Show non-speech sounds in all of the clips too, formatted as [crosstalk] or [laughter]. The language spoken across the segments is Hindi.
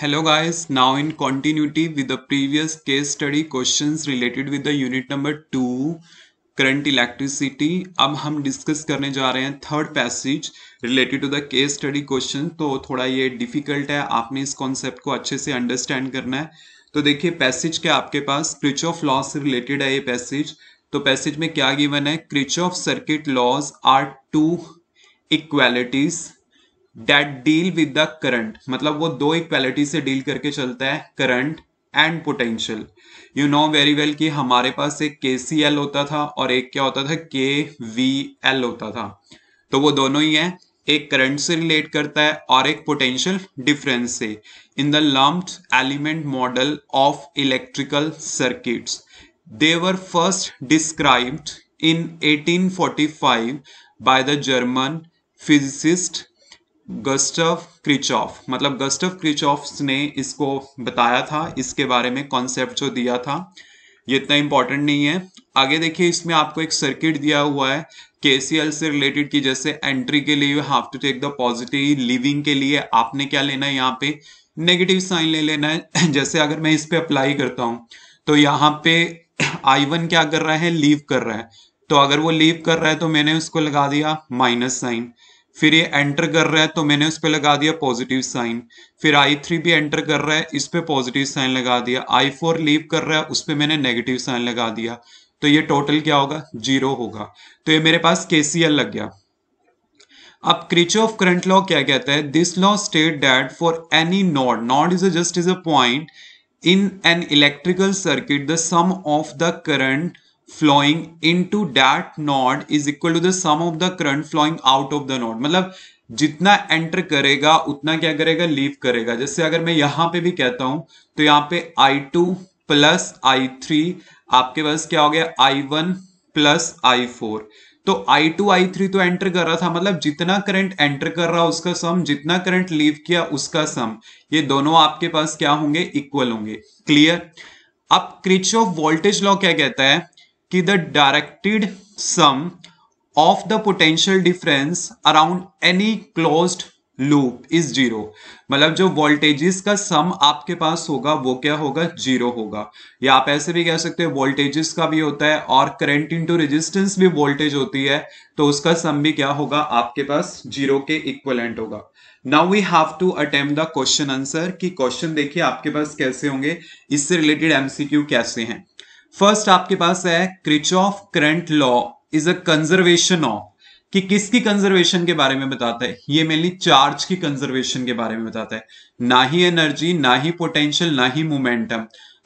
hello guys now in continuity with the previous case study questions related with the unit number two current electricity अब हम डिस्कस करने जा रहे हैं third passage related to the case study question तो थोड़ा ये डिफिकल्ट है आपने इस कॉन्सेप्ट को अच्छे से अंडरस्टैंड करना है तो देखिए पैसेज क्या आपके पास क्रिच ऑफ लॉ से रिलेटेड है ये पैसेज तो पैसेज में क्या गिवन है Kirchhoff circuit laws are two equalities that deal with the current मतलब वो दो इक्वालिटी से डील करके चलता है current and potential you know very well कि हमारे पास एक के सी एल होता था और एक क्या होता था के वी एल होता था तो वो दोनों ही है एक करंट से रिलेट करता है और एक पोटेंशियल डिफरेंस से in the lumped element model of electrical circuits they were first described in 1845 by the German physicist Gustav Kirchhoff मतलब गस्टफ क्रिचॉफ ने इसको बताया था इसके बारे में कॉन्सेप्ट जो दिया था ये इतना इंपॉर्टेंट नहीं है आगे देखिए इसमें आपको एक सर्किट दिया हुआ है के से रिलेटेड की जैसे एंट्री के लिए have to take the positive living के लिए आपने क्या लेना है यहाँ पे नेगेटिव साइन ले लेना है [coughs] जैसे अगर मैं इस पर अप्लाई करता हूं तो यहाँ पे आई वन क्या कर रहा है लीव कर रहा है तो अगर वो लीव कर रहा है तो मैंने उसको लगा दिया माइनस साइन फिर ये एंटर कर रहा है तो मैंने उस पर लगा दिया पॉजिटिव साइन फिर आई थ्री भी एंटर कर रहा है इस पर पॉजिटिव साइन लगा दिया आई फोर लीव कर रहा है उस पर मैंने नेगेटिव साइन लगा दिया तो ये टोटल क्या होगा जीरो होगा तो ये मेरे पास एल लग गया अब क्रिच ऑफ करंट लॉ क्या कहता है this law state that for any node node is just is a point in an electrical circuit the sum of the current flowing into that node is equal to the sum of the current flowing out of the node मतलब जितना एंटर करेगा उतना क्या करेगा लीव करेगा जैसे अगर मैं यहां पे भी कहता हूं तो यहाँ पे I2 टू प्लस आई आपके पास क्या हो गया I1 वन प्लस आई तो I2 I3 तो एंटर कर रहा था मतलब जितना करंट एंटर कर रहा उसका सम जितना करंट लीव किया उसका सम ये दोनों आपके पास क्या होंगे इक्वल होंगे क्लियर अब क्रिच ऑफ वोल्टेज लॉ क्या कहता है कि the directed sum of the potential difference around any closed loop is zero मतलब जो वोल्टेजेस का सम आपके पास होगा वो क्या होगा जीरो होगा या आप ऐसे भी कह सकते हो वोल्टेजेस का भी होता है और करंट इनटू रेजिस्टेंस भी वोल्टेज होती है तो उसका सम भी क्या होगा आपके पास जीरो के इक्वलेंट होगा now we have to attempt the question answer कि क्वेश्चन देखिए आपके पास कैसे होंगे इससे रिलेटेड एमसीक्यू कैसे हैं फर्स्ट आपके पास है Kirchhoff current law is a conservation of कि किसकी कंजर्वेशन के बारे में बताता है ये मेनली चार्ज की कंजर्वेशन के बारे में बताता है ना ही एनर्जी ना ही पोटेंशियल ना ही मोमेंटम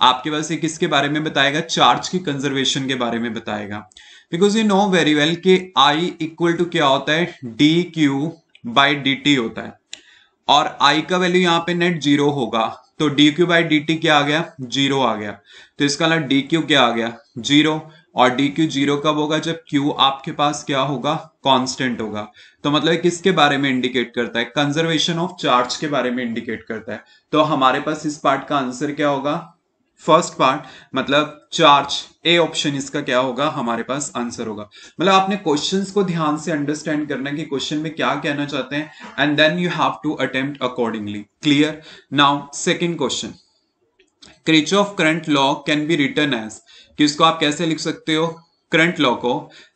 आपके पास ये किसके बारे में बताएगा चार्ज की कंजर्वेशन के बारे में बताएगा because you know very well कि आई इक्वल टू क्या होता है D Q by D T होता है और आई का वैल्यू यहाँ पे नेट जीरो होगा तो D Q by D T क्या आ गया जीरो आ गया तो इसका ना डी क्यू क्या आ गया जीरो और डी क्यू जीरो कब होगा जब क्यू आपके पास क्या होगा कांस्टेंट होगा तो मतलब किसके बारे में इंडिकेट करता है कंजर्वेशन ऑफ चार्ज के बारे में इंडिकेट करता है तो हमारे पास इस पार्ट का आंसर क्या होगा फर्स्ट पार्ट मतलब चार्ज ए ऑप्शन इसका क्या होगा हमारे पास आंसर होगा मतलब आपने क्वेश्चंस को ध्यान से अंडरस्टैंड करना कि क्वेश्चन में क्या कहना चाहते हैं and then you have to attempt accordingly clear now second question Kirchhoff current law can be written as कि इसको आप कैसे लिख सकते हो करंट लॉ को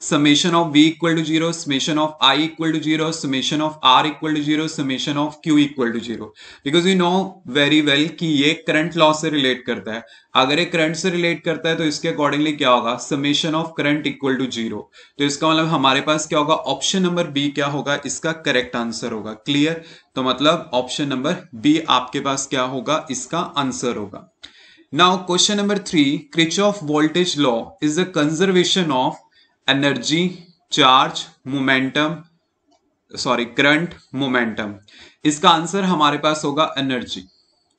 summation of V equal to zero summation of I equal to zero summation of R equal to zero summation of Q equal to zero because you know very well कि ये करंट लॉ से रिलेट करता है अगर ये करंट से रिलेट करता है तो इसके अकॉर्डिंगली क्या होगा summation of current equal to zero तो इसका मतलब हमारे पास क्या होगा ऑप्शन नंबर बी क्या होगा इसका करेक्ट आंसर होगा क्लियर तो मतलब ऑप्शन नंबर बी आपके पास क्या होगा इसका आंसर होगा Now question number three Kirchhoff voltage law is the conservation of energy charge momentum sorry current momentum इसका आंसर हमारे पास होगा एनर्जी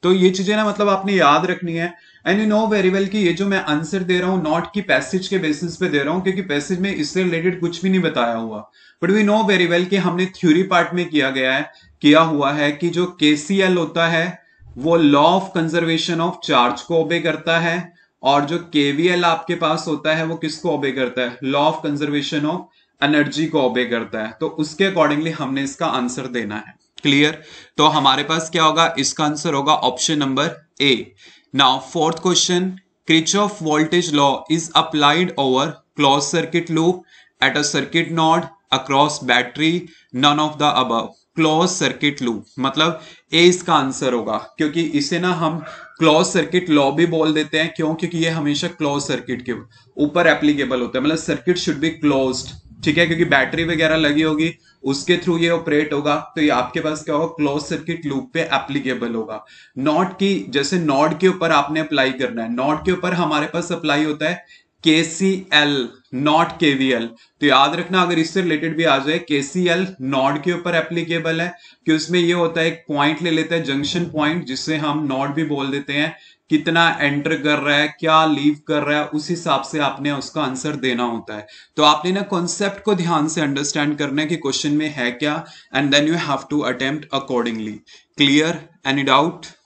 तो ये चीजें ना मतलब आपने याद रखनी है and you know very well कि ये जो मैं आंसर दे रहा हूँ नॉट की पैसेज के बेसिस पे दे रहा हूँ क्योंकि पैसेज में इससे रिलेटेड कुछ भी नहीं बताया हुआ but we know very well कि हमने थ्योरी पार्ट में किया गया है किया हुआ है कि जो के होता है वो law of conservation of charge को ओबे करता है और जो केवीएल आपके पास होता है वो किसको ओबे करता है law of conservation of energy को ओबे करता है तो उसके अकॉर्डिंगली हमने इसका आंसर देना है क्लियर तो हमारे पास क्या होगा इसका आंसर होगा option number A now fourth question Kirchhoff voltage law is applied over close circuit loop at a circuit node across battery none of the above close circuit loop मतलब ए इसका आंसर होगा क्योंकि इसे ना हम क्लोज सर्किट लॉ भी बोल देते हैं क्यों क्योंकि ये हमेशा क्लोज सर्किट के ऊपर एप्लीकेबल होता है मतलब सर्किट शुड बी क्लोज्ड ठीक है क्योंकि बैटरी वगैरह लगी होगी उसके थ्रू ये ऑपरेट होगा तो ये आपके पास क्या होगा क्लोज सर्किट लूप पे एप्लीकेबल होगा नॉट की जैसे नॉट के ऊपर आपने अप्लाई करना है नॉट के ऊपर हमारे पास अप्लाई होता है K C L not K V L तो याद रखना अगर इससे रिलेटेड भी आ जाए के सी एल नॉट के ऊपर एप्लीकेबल है कि उसमें ये होता है एक पॉइंट ले लेते हैं जंक्शन पॉइंट जिसे हम नॉट भी बोल देते हैं कितना एंटर कर रहा है क्या लीव कर रहा है उस हिसाब से आपने उसका आंसर देना होता है तो आपने ना कॉन्सेप्ट को ध्यान से अंडरस्टैंड करना है कि क्वेश्चन में है क्या and then you have to attempt accordingly clear any doubt